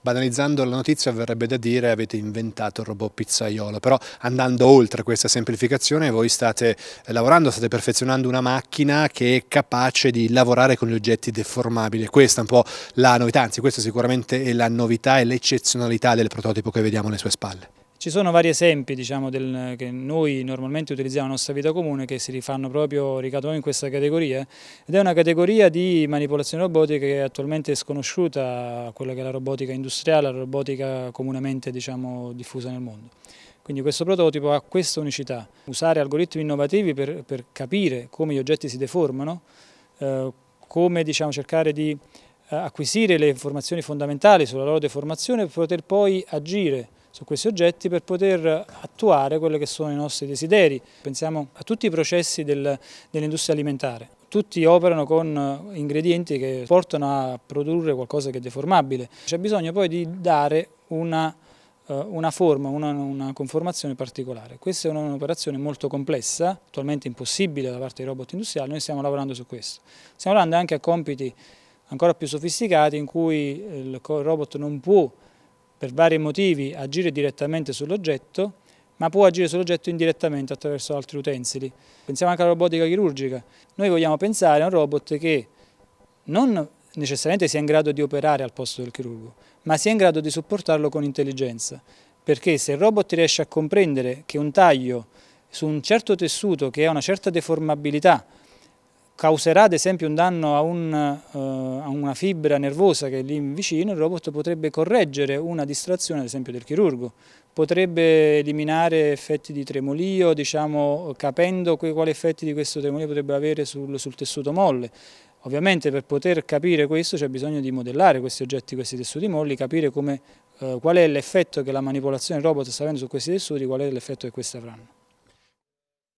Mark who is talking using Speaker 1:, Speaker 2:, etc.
Speaker 1: Banalizzando la notizia verrebbe da dire avete inventato il robot pizzaiolo, però andando oltre questa semplificazione voi state lavorando, state perfezionando una macchina che è capace di lavorare con gli oggetti deformabili. Questa è un po' la novità, anzi questa sicuramente è la novità e l'eccezionalità del prototipo che vediamo alle sue spalle.
Speaker 2: Ci sono vari esempi diciamo, del, che noi normalmente utilizziamo nella nostra vita comune che si rifanno proprio, ricadono in questa categoria ed è una categoria di manipolazione robotica che è attualmente sconosciuta a quella che è la robotica industriale, la robotica comunemente diciamo, diffusa nel mondo. Quindi questo prototipo ha questa unicità, usare algoritmi innovativi per, per capire come gli oggetti si deformano, eh, come diciamo, cercare di eh, acquisire le informazioni fondamentali sulla loro deformazione per poter poi agire su questi oggetti per poter attuare quelli che sono i nostri desideri. Pensiamo a tutti i processi del, dell'industria alimentare. Tutti operano con eh, ingredienti che portano a produrre qualcosa che è deformabile. C'è bisogno poi di dare una, eh, una forma, una, una, conformazione particolare. Questa è un'operazione molto complessa, attualmente impossibile da parte dei robot industriali, noi stiamo lavorando su questo. Stiamo lavorando anche a compiti ancora più sofisticati in cui il robot non può per vari motivi agire direttamente sull'oggetto, ma può agire sull'oggetto indirettamente attraverso altri utensili. Pensiamo anche alla robotica chirurgica. Noi vogliamo pensare a un robot che non necessariamente sia in grado di operare al posto del chirurgo, ma sia in grado di supportarlo con intelligenza. Perché se il robot riesce a comprendere che un taglio su un certo tessuto che ha una certa deformabilità causerà ad esempio un danno a, un, uh, a, una fibra nervosa che è lì vicino, il robot potrebbe correggere una distrazione ad esempio del chirurgo, potrebbe eliminare effetti di tremolio, diciamo, capendo quali effetti di questo tremolio potrebbe avere sul, sul tessuto molle. Ovviamente per poter capire questo c'è bisogno di modellare questi oggetti, questi tessuti molli, capire come, uh, qual è l'effetto che la manipolazione del robot sta avendo su questi tessuti, qual è l'effetto che questi avranno.